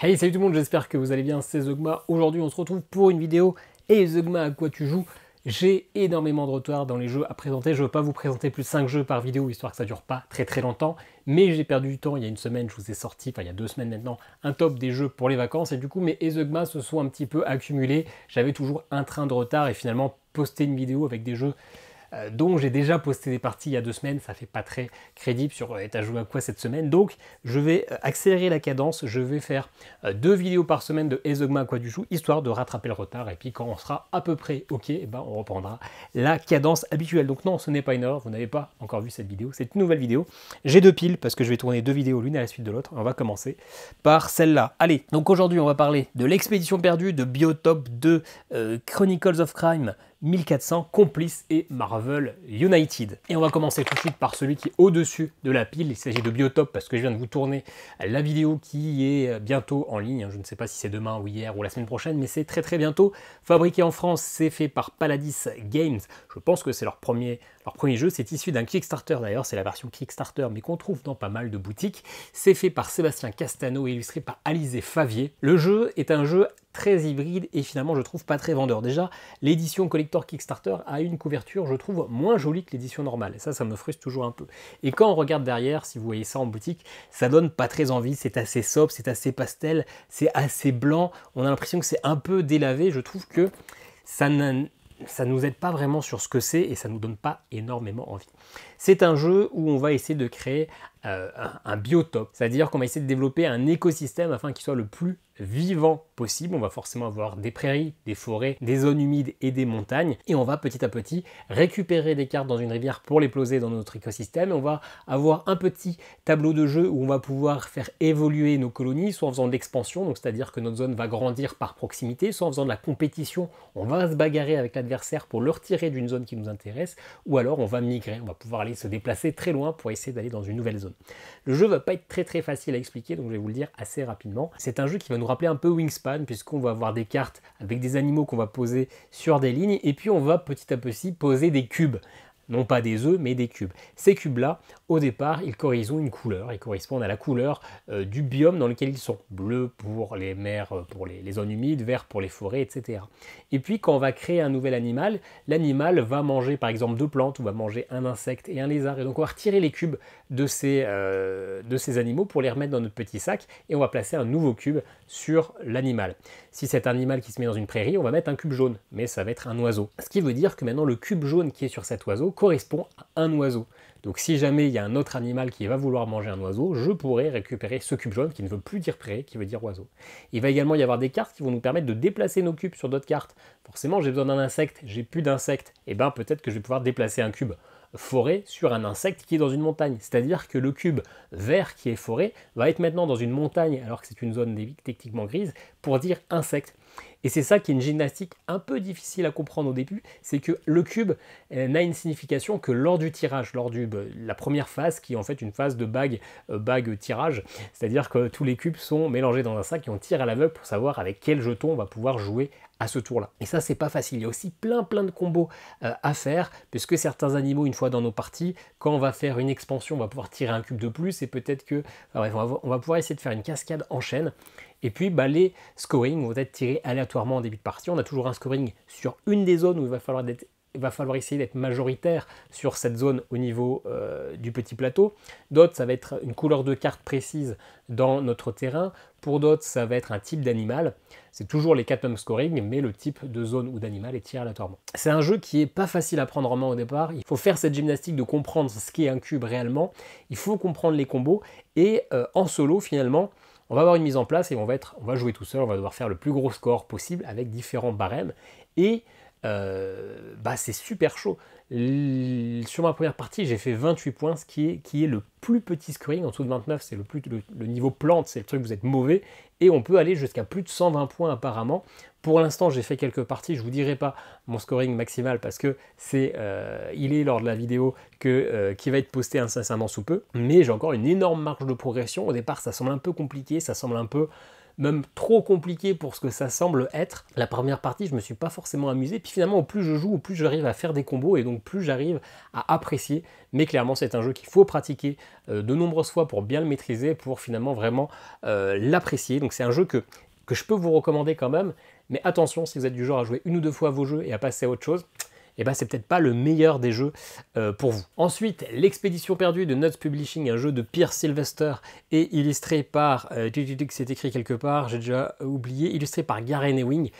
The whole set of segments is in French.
Hey salut tout le monde, j'espère que vous allez bien, c'est Zogma. Aujourd'hui on se retrouve pour une vidéo et Zogma à quoi tu joues. J'ai énormément de retard dans les jeux à présenter, je ne veux pas vous présenter plus de 5 jeux par vidéo histoire que ça dure pas très très longtemps, mais j'ai perdu du temps, il y a une semaine je vous ai sorti, enfin il y a deux semaines maintenant, un top des jeux pour les vacances et du coup mes E-Zogma se sont un petit peu accumulés, j'avais toujours un train de retard et finalement poster une vidéo avec des jeux donc euh, dont j'ai déjà posté des parties il y a deux semaines, ça fait pas très crédible sur t'as joué à quoi cette semaine. Donc je vais euh, accélérer la cadence, je vais faire euh, deux vidéos par semaine de Ezogma à quoi du joue, histoire de rattraper le retard. Et puis quand on sera à peu près ok, eh ben, on reprendra la cadence habituelle. Donc non, ce n'est pas une heure, vous n'avez pas encore vu cette vidéo, c'est une nouvelle vidéo. J'ai deux piles parce que je vais tourner deux vidéos l'une à la suite de l'autre. On va commencer par celle-là. Allez, donc aujourd'hui on va parler de l'expédition perdue, de Biotope 2, Chronicles of Crime, 1400 complices et Marvel United. Et on va commencer tout de suite par celui qui est au-dessus de la pile. Il s'agit de Biotop parce que je viens de vous tourner la vidéo qui est bientôt en ligne. Je ne sais pas si c'est demain ou hier ou la semaine prochaine, mais c'est très très bientôt. Fabriqué en France, c'est fait par Paladis Games. Je pense que c'est leur premier, leur premier jeu. C'est issu d'un Kickstarter d'ailleurs. C'est la version Kickstarter, mais qu'on trouve dans pas mal de boutiques. C'est fait par Sébastien Castano et illustré par Alizé Favier. Le jeu est un jeu très hybride et finalement je trouve pas très vendeur. Déjà, l'édition collector Kickstarter a une couverture, je trouve, moins jolie que l'édition normale. ça, ça me frustre toujours un peu. Et quand on regarde derrière, si vous voyez ça en boutique, ça donne pas très envie. C'est assez sop c'est assez pastel, c'est assez blanc. On a l'impression que c'est un peu délavé. Je trouve que ça ne ça nous aide pas vraiment sur ce que c'est et ça nous donne pas énormément envie. C'est un jeu où on va essayer de créer euh, un, biotope. C'est-à-dire qu'on va essayer de développer un écosystème afin qu'il soit le plus vivant possible. On va forcément avoir des prairies, des forêts, des zones humides et des montagnes. Et on va petit à petit récupérer des cartes dans une rivière pour les poser dans notre écosystème. on va avoir un petit tableau de jeu où on va pouvoir faire évoluer nos colonies, soit en faisant de l'expansion, donc c'est-à-dire que notre zone va grandir par proximité, soit en faisant de la compétition. On va se bagarrer avec l'adversaire pour le retirer d'une zone qui nous intéresse, ou alors on va migrer, on va pouvoir aller se déplacer très loin pour essayer d'aller dans une nouvelle zone. Le jeu va pas être très très facile à expliquer, donc je vais vous le dire assez rapidement. C'est un jeu qui va nous rappeler un peu Wingspan, puisqu'on va avoir des cartes avec des animaux qu'on va poser sur des lignes, et puis on va petit à petit poser des cubes non pas des œufs, mais des cubes. Ces cubes-là, au départ, ils correspondent une couleur, ils correspondent à la couleur euh, du biome dans lequel ils sont. Bleu pour les mers, euh, pour les, zones humides, vert pour les forêts, etc. Et puis quand on va créer un nouvel animal, l'animal va manger par exemple deux plantes, ou va manger un insecte et un lézard, et donc on va retirer les cubes de ces, euh, de ces animaux pour les remettre dans notre petit sac, et on va placer un nouveau cube sur l'animal. Si cet animal qui se met dans une prairie, on va mettre un cube jaune, mais ça va être un oiseau. Ce qui veut dire que maintenant le cube jaune qui est sur cet oiseau correspond à un oiseau. Donc si jamais il y a un autre animal qui va vouloir manger un oiseau, je pourrais récupérer ce cube jaune qui ne veut plus dire prairie, qui veut dire oiseau. Il va également y avoir des cartes qui vont nous permettre de déplacer nos cubes sur d'autres cartes. Forcément, j'ai besoin d'un insecte, j'ai plus d'insectes, et eh ben peut-être que je vais pouvoir déplacer un cube forêt sur un insecte qui est dans une montagne. C'est-à-dire que le cube vert qui est forêt va être maintenant dans une montagne alors que c'est une zone techniquement grise pour dire insecte. Et c'est ça qui est une gymnastique un peu difficile à comprendre au début, c'est que le cube n'a une signification que lors du tirage, lors du bah, la première phase qui est en fait une phase de bague, euh, bague tirage, c'est-à-dire que tous les cubes sont mélangés dans un sac et on tire à l'aveugle pour savoir avec quel jeton on va pouvoir jouer à ce tour-là. Et ça, c'est pas facile. Il y a aussi plein plein de combos euh, à faire, puisque certains animaux, une fois dans nos parties, quand on va faire une expansion, on va pouvoir tirer un cube de plus, et peut-être que... on va, on va pouvoir essayer de faire une cascade en chaîne. Et puis, bah, les scorings vont être tirés aléatoirement en début de partie. On a toujours un scoring sur une des zones où il va falloir, va falloir essayer d'être majoritaire sur cette zone au niveau euh, du petit plateau. D'autres, ça va être une couleur de carte précise dans notre terrain. Pour d'autres, ça va être un type d'animal. C'est toujours les 4 mêmes scoring, mais le type de zone ou d'animal est tiré aléatoirement. C'est un jeu qui est pas facile à prendre en main au départ. Il faut faire cette gymnastique de comprendre ce qu'est un cube réellement. Il faut comprendre les combos. Et euh, en solo, finalement, on va avoir une mise en place et on va, être, on va jouer tout seul, on va devoir faire le plus gros score possible avec différents barèmes. Et euh, bah, c'est super chaud. Sur ma première partie, j'ai fait 28 points, ce qui est, qui est le plus petit scoring. En dessous de 29, c'est le, le, le niveau plante, c'est le truc vous êtes mauvais et on peut aller jusqu'à plus de 120 points apparemment. Pour l'instant, j'ai fait quelques parties, je vous dirai pas mon scoring maximal parce que c'est euh, il est lors de la vidéo que, euh, qui va être postée incessamment sous peu, mais j'ai encore une énorme marge de progression. Au départ, ça semble un peu compliqué, ça semble un peu même trop compliqué pour ce que ça semble être. La première partie, je me suis pas forcément amusé. Puis finalement, au plus je joue, au plus j'arrive à faire des combos et donc plus j'arrive à apprécier. Mais clairement, c'est un jeu qu'il faut pratiquer euh, de nombreuses fois pour bien le maîtriser, pour finalement vraiment euh, l'apprécier. Donc c'est un jeu que, que je peux vous recommander quand même. Mais attention, si vous êtes du genre à jouer une ou deux fois à vos jeux et à passer à autre chose, eh ben, c'est peut-être pas le meilleur des jeux euh, pour vous. Ensuite, L'Expédition perdue de Nuts Publishing, un jeu de Pierre Sylvester et illustré par, euh, que c'est écrit quelque part, j'ai déjà oublié, illustré par Garen Ewing.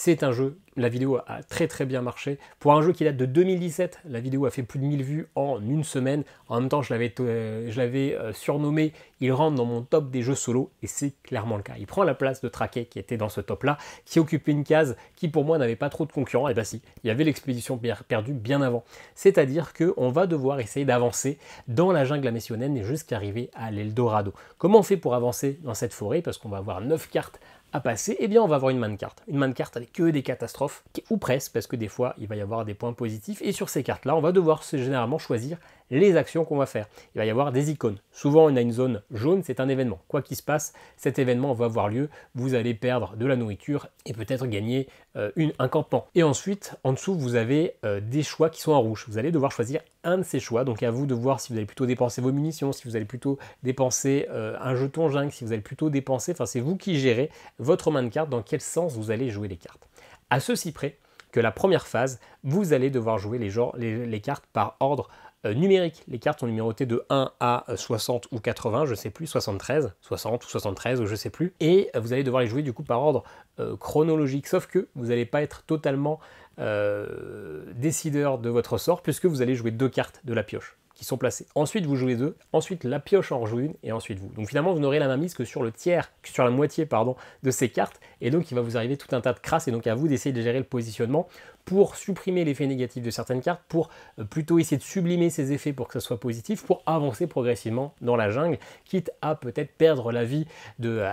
C'est un jeu, la vidéo a très très bien marché. Pour un jeu qui date de 2017, la vidéo a fait plus de 1000 vues en une semaine. En même temps, je l'avais euh, euh, surnommé, il rentre dans mon top des jeux solo, et c'est clairement le cas. Il prend la place de Traquet qui était dans ce top-là, qui occupait une case qui pour moi n'avait pas trop de concurrents. Et eh bien si, il y avait l'expédition perdue bien avant. C'est-à-dire qu'on va devoir essayer d'avancer dans la jungle et jusqu'à arriver à l'Eldorado. Comment on fait pour avancer dans cette forêt Parce qu'on va avoir 9 cartes à passer, eh bien on va avoir une main de carte. Une main de carte avec que des catastrophes, ou presque, parce que des fois il va y avoir des points positifs, et sur ces cartes-là, on va devoir généralement choisir les actions qu'on va faire. Il va y avoir des icônes. Souvent, on a une zone jaune, c'est un événement. Quoi qu'il se passe, cet événement va avoir lieu. Vous allez perdre de la nourriture et peut-être gagner euh, un campement. Et ensuite, en dessous, vous avez euh, des choix qui sont en rouge. Vous allez devoir choisir un de ces choix. Donc à vous de voir si vous allez plutôt dépenser vos munitions, si vous allez plutôt dépenser euh, un jeton jungle, si vous allez plutôt dépenser, enfin c'est vous qui gérez votre main de carte, dans quel sens vous allez jouer les cartes. À ceci près que la première phase, vous allez devoir jouer les, les cartes par ordre euh, numérique. Les cartes sont numérotées de 1 à 60 ou 80, je sais plus, 73, 60 ou 73, je sais plus. Et vous allez devoir les jouer du coup par ordre euh, chronologique, sauf que vous n'allez pas être totalement euh, décideur de votre sort puisque vous allez jouer deux cartes de la pioche qui sont placés. Ensuite, vous jouez deux, ensuite la pioche en rejoue une, et ensuite vous. Donc finalement, vous n'aurez la même mise que sur le tiers, sur la moitié pardon, de ces cartes, et donc il va vous arriver tout un tas de crasse et donc à vous d'essayer de gérer le positionnement pour supprimer l'effet négatif de certaines cartes, pour euh, plutôt essayer de sublimer ces effets pour que ça soit positif, pour avancer progressivement dans la jungle, quitte à peut-être perdre la vie, de,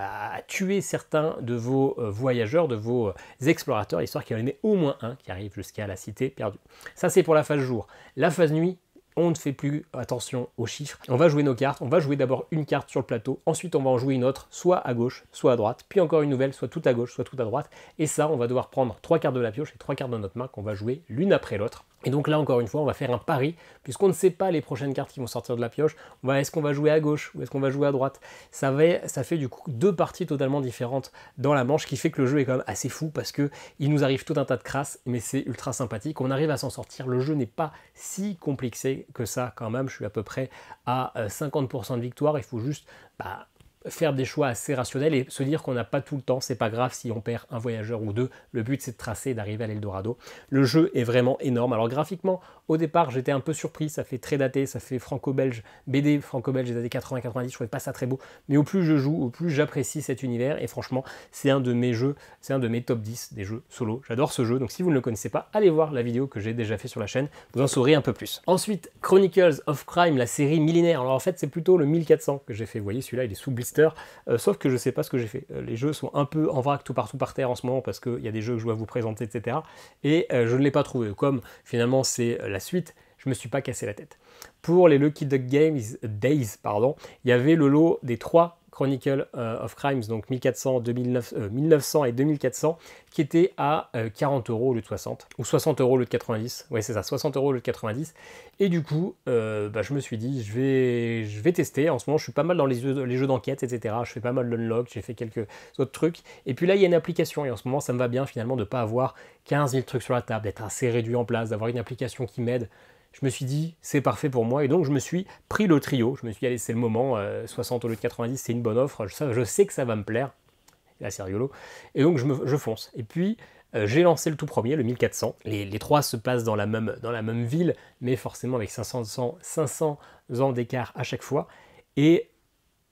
tuer certains de vos euh, voyageurs, de vos euh, explorateurs, histoire qu'il y en ait au moins un qui arrive jusqu'à la cité perdue. Ça c'est pour la phase jour. La phase nuit, on ne fait plus attention aux chiffres. On va jouer nos cartes, on va jouer d'abord une carte sur le plateau, ensuite on va en jouer une autre, soit à gauche, soit à droite, puis encore une nouvelle, soit tout à gauche, soit tout à droite. Et ça, on va devoir prendre trois cartes de la pioche et trois cartes de notre main qu'on va jouer l'une après l'autre. Et donc là encore une fois, on va faire un pari, puisqu'on ne sait pas les prochaines cartes qui vont sortir de la pioche. est-ce qu'on va jouer à gauche ou est-ce qu'on va jouer à droite ça, va, ça fait du coup deux parties totalement différentes dans la manche, qui fait que le jeu est quand même assez fou, parce que il nous arrive tout un tas de crasses, mais c'est ultra sympathique. On arrive à s'en sortir. Le jeu n'est pas si complexé que ça quand même. Je suis à peu près à 50% euh, de victoire. Il faut juste bah, faire des choix assez rationnels et se dire qu'on n'a pas tout le temps, c'est pas grave si on perd un voyageur ou deux. Le but c'est de tracer et d'arriver à l'Eldorado. Le jeu est vraiment énorme. Alors graphiquement, au départ, j'étais un peu surpris, ça fait très daté, ça fait franco-belge, BD franco-belge des années 80-90, je trouvais pas ça très beau. Mais au plus je joue, au plus j'apprécie cet univers et franchement, c'est un de mes jeux, c'est un de mes top 10 des jeux solo. J'adore ce jeu. Donc si vous ne le connaissez pas, allez voir la vidéo que j'ai déjà fait sur la chaîne, vous en saurez un peu plus. Ensuite, Chronicles of Crime, la série millénaire. Alors en fait, c'est plutôt le 1400 que j'ai fait. Vous voyez, celui-là, il est sous euh, sauf que je sais pas ce que j'ai fait. Euh, les jeux sont un peu en vrac tout partout par terre en ce moment parce qu'il y a des jeux que je dois vous présenter, etc. Et euh, je ne l'ai pas trouvé. Comme finalement c'est la suite, je me suis pas cassé la tête. Pour les Lucky Duck Games Days, pardon, il y avait le lot des trois Chronicle euh, of Crimes, donc 1400, 2009, 1900 et 2400, qui était à 40 euh, euros au lieu de 60, ou 60 euros au lieu de 90, oui c'est ça, 60 euros au lieu de 90, et du coup, euh, bah, je me suis dit, je vais, je vais tester, en ce moment je suis pas mal dans les, jeux d'enquête, etc., je fais pas mal d'unlock, j'ai fait quelques autres trucs, et puis là il y a une application, et en ce moment ça me va bien finalement de ne pas avoir 15 000 trucs sur la table, d'être assez réduit en place, d'avoir une application qui m'aide je me suis dit, c'est parfait pour moi. Et donc, je me suis pris le trio. Je me suis dit, allez, c'est le moment, 60 euh, au lieu de 90, c'est une bonne offre. Je, sais que ça va me plaire. Là, c'est rigolo. Et donc, je, fonce. Et puis, euh, j'ai lancé le tout premier, le 1400. Les, les, trois se passent dans la, même, ville, mais forcément avec 500 ans d'écart à chaque fois. Et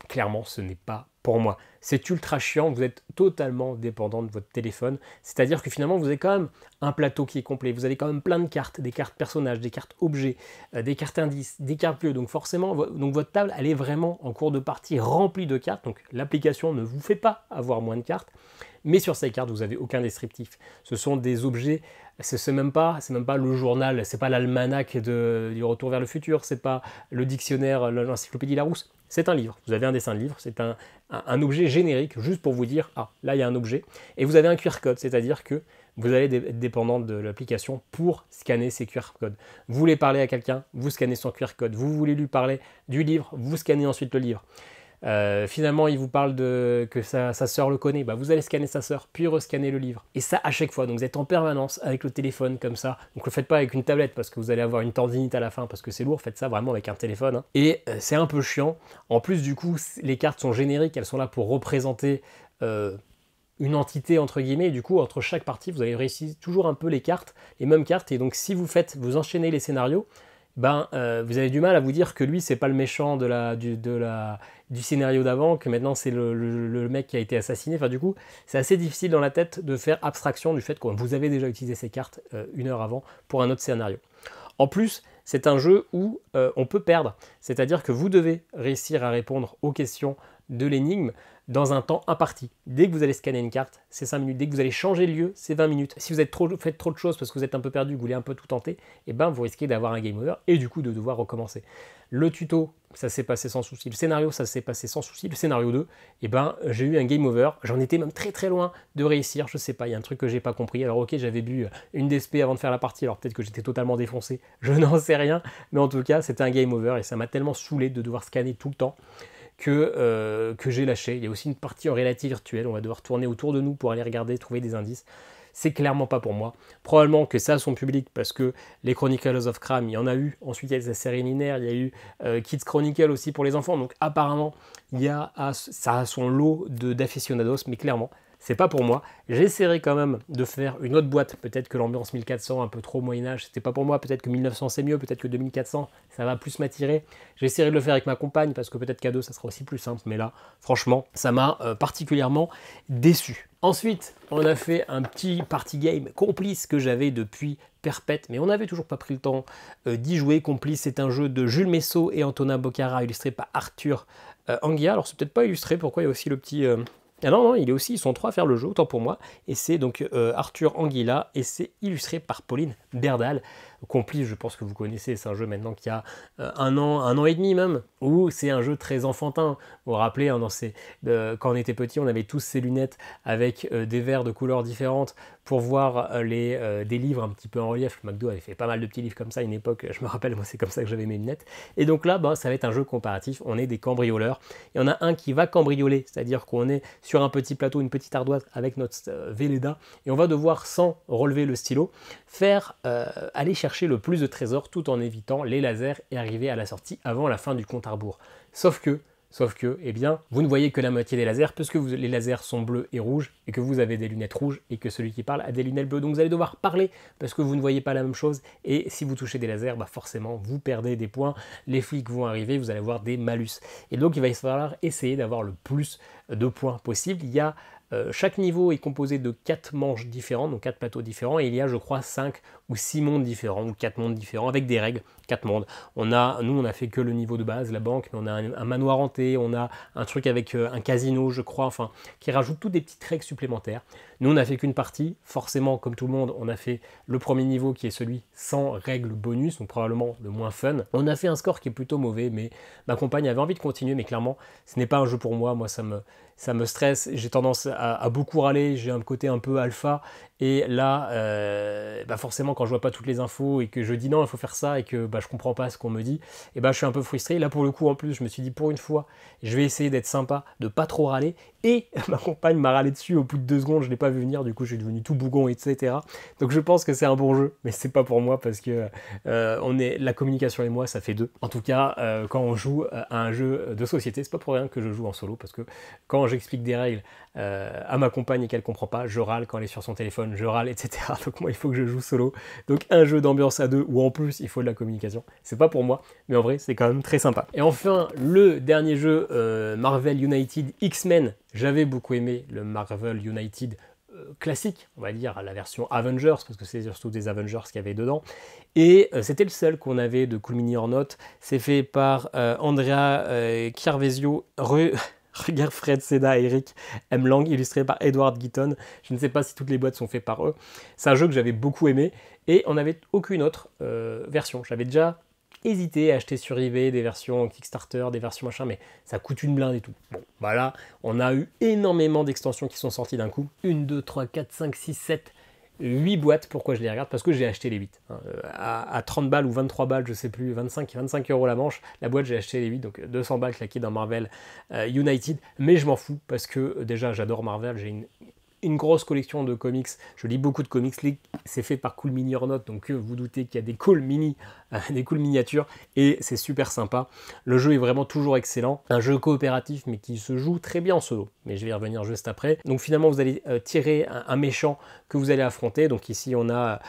clairement, ce n'est pas pour moi c'est ultra chiant, vous êtes totalement dépendant de votre téléphone, c'est-à-dire que finalement vous avez quand même un plateau qui est complet, vous avez quand même plein de cartes, des cartes personnages, des cartes objets, euh, des cartes indices, des cartes pieux. donc forcément, donc votre table elle est vraiment en cours de partie remplie de cartes, donc l'application ne vous fait pas avoir moins de cartes, mais sur ces cartes vous n'avez aucun descriptif, ce sont des objets c'est même pas c'est même pas le journal c'est pas l'almanach du retour vers le futur c'est pas le dictionnaire l'encyclopédie Larousse c'est un livre vous avez un dessin de livre c'est un, un, un, objet générique, juste pour vous dire, ah, là, il y a un objet. Et vous avez un QR code, c'est-à-dire que vous allez être dépendant de l'application pour scanner ces QR codes. Vous voulez parler à quelqu'un, vous scannez son QR code. Vous voulez lui parler du livre, vous scannez ensuite le livre. Euh, finalement, il vous parle de que sa, sa sœur le connaît. Bah, vous allez scanner sa sœur, puis rescanner le livre. Et ça à chaque fois. Donc vous êtes en permanence avec le téléphone comme ça. Donc le faites pas avec une tablette parce que vous allez avoir une tendinite à la fin parce que c'est lourd. Faites ça vraiment avec un téléphone. Hein. Et euh, c'est un peu chiant. En plus, du coup, les cartes sont génériques. Elles sont là pour représenter. Euh, une entité entre guillemets, et du coup entre chaque partie vous allez réussir toujours un peu les cartes, les mêmes cartes, et donc si vous faites, vous enchaînez les scénarios, ben, vous avez du mal à vous dire que lui, c'est pas le méchant de la, de la, du scénario d'avant, que maintenant c'est le, mec qui a été assassiné. Enfin, du coup, c'est assez difficile dans la tête de faire abstraction du fait que vous avez déjà utilisé ces cartes euh, une heure avant pour un autre scénario. En plus, c'est un jeu où euh, on peut perdre, c'est-à-dire que vous devez réussir à répondre aux questions de l'énigme dans un temps imparti. Dès que vous allez scanner une carte, c'est 5 minutes. Dès que vous allez changer de lieu, c'est 20 minutes. Si vous êtes faites trop de choses parce que vous êtes un peu perdu, vous voulez un peu tout tenter, et eh ben vous risquez d'avoir un game over et du coup de devoir recommencer. Le tuto, ça s'est passé sans souci. Le scénario, ça s'est passé sans souci. Le scénario 2, et eh ben j'ai eu un game over. J'en étais même très très loin de réussir. Je sais pas, il y a un truc que j'ai pas compris. Alors ok, j'avais bu une DSP avant de faire la partie, alors peut-être que j'étais totalement défoncé. Je n'en sais rien, mais en tout cas, c'était un game over et ça m'a tellement saoulé de devoir scanner tout le temps que, euh, que j'ai lâché. Il y a aussi une partie en réalité virtuelle, on va devoir tourner autour de nous pour aller regarder, trouver des indices. C'est clairement pas pour moi. Probablement que ça a son public parce que les Chronicles of Cram, il y en a eu. Ensuite, il y a sa série linéaires, il y a eu euh, Kids Chronicle aussi pour les enfants. Donc apparemment, il y a, ça a son lot d'aficionados, mais clairement, c'est pas pour moi. J'essaierai quand même de faire une autre boîte. Peut-être que l'ambiance 1400, un peu trop Moyen-Âge, c'était pas pour moi. Peut-être que 1900, c'est mieux. Peut-être que 2400, ça va plus m'attirer. J'essaierai de le faire avec ma compagne parce que peut-être cadeau, ça sera aussi plus simple. Mais là, franchement, ça m'a euh, particulièrement déçu. Ensuite, on a fait un petit party game complice que j'avais depuis perpète, mais on n'avait toujours pas pris le temps euh, d'y jouer. Complice, c'est un jeu de Jules Messot et Antonin Bocara, illustré par Arthur euh, Alors, c'est peut-être pas illustré, pourquoi il y a aussi le petit euh, ah non, non, il est aussi, ils sont trois à faire le jeu, autant pour moi. Et c'est donc euh, Arthur Anguilla, et c'est illustré par Pauline Berdal. Complice, je pense que vous connaissez, c'est un jeu maintenant qui a euh, un an, un an et demi même, où c'est un jeu très enfantin. Vous vous rappelez, hein, euh, quand on était petit, on avait tous ces lunettes avec des verres de couleurs différentes pour voir euh, les, euh, des livres un petit peu en relief. McDo avait fait pas mal de petits livres comme ça à une époque, je me rappelle, moi c'est comme ça que j'avais mes lunettes. Et donc là, ben, ça va être un jeu comparatif, on est des cambrioleurs. et on a un qui va cambrioler, c'est-à-dire qu'on est sur un petit plateau, une petite ardoise avec notre euh, et on va devoir, sans relever le stylo, faire euh, aller chercher le plus de trésors tout en évitant les lasers et arriver à la sortie avant la fin du compte à rebours. Sauf que Sauf que, eh bien, vous ne voyez que la moitié des lasers, puisque les lasers sont bleus et rouges, et que vous avez des lunettes rouges, et que celui qui parle a des lunettes bleues. Donc vous allez devoir parler, parce que vous ne voyez pas la même chose, et si vous touchez des lasers, bah forcément, vous perdez des points, les flics vont arriver, vous allez avoir des malus. Et donc, il va falloir essayer d'avoir le plus de points possible. Il y a euh, chaque niveau est composé de quatre manches différentes, donc quatre plateaux différents, et il y a je crois cinq ou six mondes différents, ou quatre mondes différents, avec des règles, quatre mondes. On a, nous on a fait que le niveau de base, la banque, mais on a un, manoir hanté, on a un truc avec euh, un casino je crois, enfin, qui rajoute toutes des petites règles supplémentaires. Nous on n'a fait qu'une partie, forcément comme tout le monde, on a fait le premier niveau qui est celui sans règles bonus, donc probablement le moins fun. On a fait un score qui est plutôt mauvais, mais ma compagne avait envie de continuer, mais clairement ce n'est pas un jeu pour moi, moi ça me, ça me stresse, j'ai tendance à a, beaucoup râlé, j'ai un côté un peu alpha et là, euh, bah, forcément, quand je vois pas toutes les infos et que je dis non, il faut faire ça et que bah, je comprends pas ce qu'on me dit, et bah, je suis un peu frustré. Là, pour le coup, en plus, je me suis dit pour une fois, je vais essayer d'être sympa, de ne pas trop râler. Et ma compagne m'a râlé dessus au bout de deux secondes, je l'ai pas vu venir, du coup, je suis devenu tout bougon, etc. Donc, je pense que c'est un bon jeu, mais c'est pas pour moi parce que euh, on est la communication et moi, ça fait deux. En tout cas, euh, quand on joue à un jeu de société, c'est pas pour rien que je joue en solo parce que quand j'explique des règles à ma compagne et qu'elle comprend pas, je râle quand elle est sur son téléphone je râle, etc. Donc moi, il faut que je joue solo. Donc un jeu d'ambiance à deux, ou en plus, il faut de la communication. C'est pas pour moi, mais en vrai, c'est quand même très sympa. Et enfin, le dernier jeu, euh, Marvel United X-Men. J'avais beaucoup aimé le Marvel United euh, classique, on va dire, la version Avengers, parce que c'est surtout des Avengers qu'il y avait dedans. Et euh, c'était le seul qu'on avait de Cool Mini or C'est fait par Andrea Carvesio. Rue. Regarde Fred Seda Eric M. Lang, illustré par Edward Gitton. Je ne sais pas si toutes les boîtes sont faites par eux. C'est un jeu que j'avais beaucoup aimé et on n'avait aucune autre euh, version. J'avais déjà hésité à acheter sur eBay des versions Kickstarter, des versions machin, mais ça coûte une blinde et tout. Bon, voilà, on a eu énormément d'extensions qui sont sorties d'un coup. Une, deux, trois, quatre, 5, six, 7 8 boîtes. Pourquoi je les regarde Parce que j'ai acheté les 8. Hein, euh, à, 30 balles ou 23 balles, je sais plus, 25, 25 euros la manche, la boîte, j'ai acheté les 8, donc 200 balles claquées dans Marvel euh, United. Mais je m'en fous parce que euh, déjà, j'adore Marvel, j'ai une une grosse collection de comics. Je lis beaucoup de comics C'est fait par Cool Mini or Not, donc euh, vous, doutez qu'il y a des cool mini, euh, des cool miniatures et c'est super sympa. Le jeu est vraiment toujours excellent. Un jeu coopératif mais qui se joue très bien en solo. Mais je vais y revenir juste après. Donc finalement, vous allez euh, tirer un, méchant que vous allez affronter. Donc ici, on a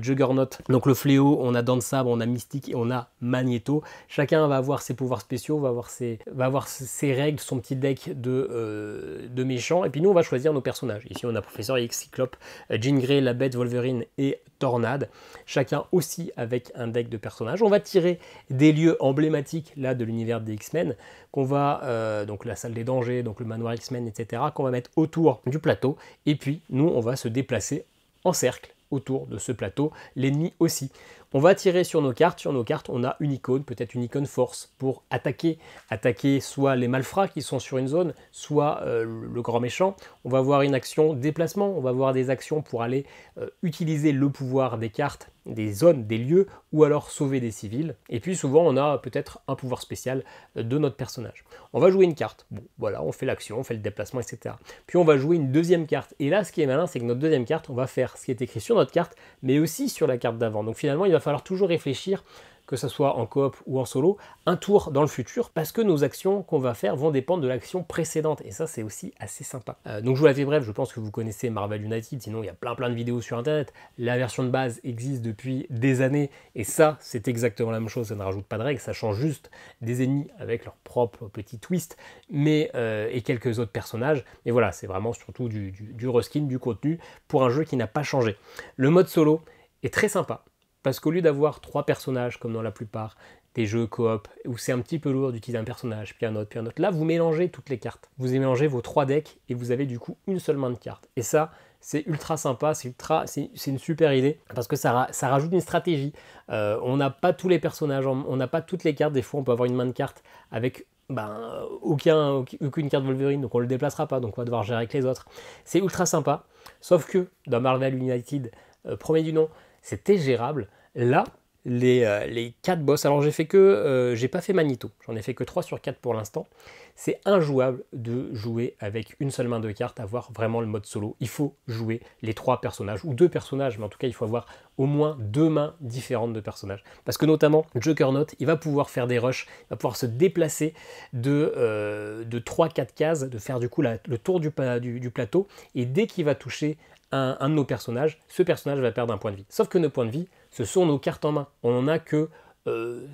Juggernaut, donc le fléau, on a Dan Sabre, on a Mystique et on a Magneto. Chacun va avoir ses pouvoirs spéciaux, va avoir ses, va avoir ses règles, son petit deck de, de méchants. Et puis nous, on va choisir nos personnages on a Professeur X, Cyclope, Jean Grey, la Bête, Wolverine et Tornade, chacun aussi avec un deck de personnages. On va tirer des lieux emblématiques là de l'univers des X-Men, qu'on va euh, donc la salle des dangers, donc le manoir X-Men, etc. qu'on va mettre autour du plateau, et puis nous on va se déplacer en cercle autour de ce plateau, l'ennemi aussi. On va tirer sur nos cartes. Sur nos cartes, on a une icône, peut-être une icône force pour attaquer. Attaquer soit les malfrats qui sont sur une zone, soit euh, le grand méchant. On va avoir une action déplacement. On va avoir des actions pour aller euh, utiliser le pouvoir des cartes des zones, des lieux, ou alors sauver des civils. Et puis souvent, on a peut-être un pouvoir spécial euh, de notre personnage. On va jouer une carte. Bon, voilà, on fait l'action, on fait le déplacement, etc. Puis on va jouer une deuxième carte. Et là, ce qui est malin, c'est que notre deuxième carte, on va faire ce qui est écrit sur notre carte, mais aussi sur la carte d'avant. Donc finalement, il va falloir toujours réfléchir que ce soit en coop ou en solo, un tour dans le futur, parce que nos actions qu'on va faire vont dépendre de l'action précédente, et ça c'est aussi assez sympa. Euh, donc je vous la fais bref, je pense que vous connaissez Marvel United, sinon il y a plein plein de vidéos sur internet, la version de base existe depuis des années, et ça c'est exactement la même chose, ça ne rajoute pas de règles, ça change juste des ennemis avec leur propre petit twist, mais euh, et quelques autres personnages, Et voilà, c'est vraiment surtout du, du reskin, du contenu, pour un jeu qui n'a pas changé. Le mode solo est très sympa, parce qu'au lieu d'avoir trois personnages, comme dans la plupart des jeux coop, où c'est un petit peu lourd d'utiliser un personnage, puis un autre, puis un autre, là, vous mélangez toutes les cartes. Vous mélangez vos trois decks et vous avez du coup une seule main de carte. Et ça, c'est ultra sympa, c'est ultra, c'est une super idée parce que ça, rajoute une stratégie. Euh, on n'a pas tous les personnages, on n'a pas toutes les cartes. Des fois, on peut avoir une main de cartes avec ben, aucune carte Wolverine, donc on le déplacera pas, donc on va devoir gérer avec les autres. C'est ultra sympa, sauf que dans Marvel United, euh, premier du nom, c'était gérable. Là, les, euh, quatre 4 boss, alors j'ai fait que, euh, j'ai pas fait Manito, j'en ai fait que 3 sur 4 pour l'instant. C'est injouable de jouer avec une seule main de cartes, avoir vraiment le mode solo. Il faut jouer les trois personnages, ou deux personnages, mais en tout cas il faut avoir au moins deux mains différentes de personnages. Parce que notamment, Note, il va pouvoir faire des rushs, il va pouvoir se déplacer de, euh, de 3-4 cases, de faire du coup le tour du, plateau, et dès qu'il va toucher un, un, de nos personnages, ce personnage va perdre un point de vie. Sauf que nos points de vie, ce sont nos cartes en main. On n'en a que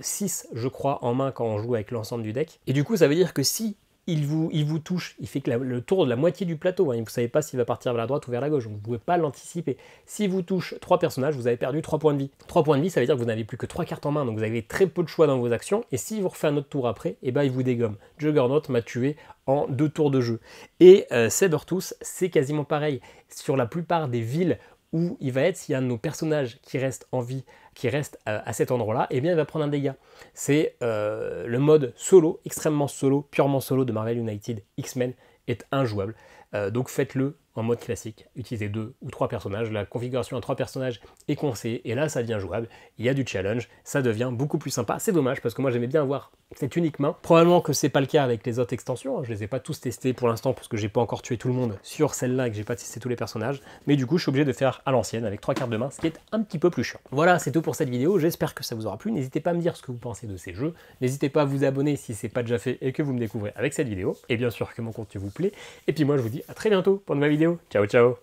6, euh, je crois, en main quand on joue avec l'ensemble du deck. Et du coup, ça veut dire que si il vous, il vous touche, il fait que le tour de la moitié du plateau, hein, vous ne savez pas s'il va partir vers la droite ou vers la gauche, vous ne pouvez pas l'anticiper. Si vous touche 3 personnages, vous avez perdu 3 points de vie. 3 points de vie, ça veut dire que vous n'avez plus que 3 cartes en main, donc vous avez très peu de choix dans vos actions, et s'il vous refait un autre tour après, et eh ben il vous dégomme. Juggernaut m'a tué en deux tours de jeu. Et euh, Sabertooth, c'est quasiment pareil. Sur la plupart des villes où il va être, s'il y a un de nos personnages qui reste en vie, qui reste euh, à, cet endroit-là, eh bien il va prendre un dégât. C'est euh, le mode solo, extrêmement solo, purement solo de Marvel United X-Men est injouable. Euh, donc faites-le en mode classique, utiliser deux ou trois personnages. La configuration à trois personnages est conseillée et là ça devient jouable. Il y a du challenge, ça devient beaucoup plus sympa. C'est dommage parce que moi j'aimais bien avoir cette unique main. Probablement que c'est pas le cas avec les autres extensions. Hein, je les ai pas tous testés pour l'instant parce que j'ai pas encore tué tout le monde sur celle-là et que j'ai pas testé tous les personnages. Mais du coup, je suis obligé de faire à l'ancienne avec trois cartes de main, ce qui est un petit peu plus chiant. Voilà, c'est tout pour cette vidéo. J'espère que ça vous aura plu. N'hésitez pas à me dire ce que vous pensez de ces jeux. N'hésitez pas à vous abonner si c'est pas déjà fait et que vous me découvrez avec cette vidéo. Et bien sûr que mon contenu vous plaît. Et puis moi, je vous dis à très bientôt pour une nouvelle vidéo. Ciao, ciao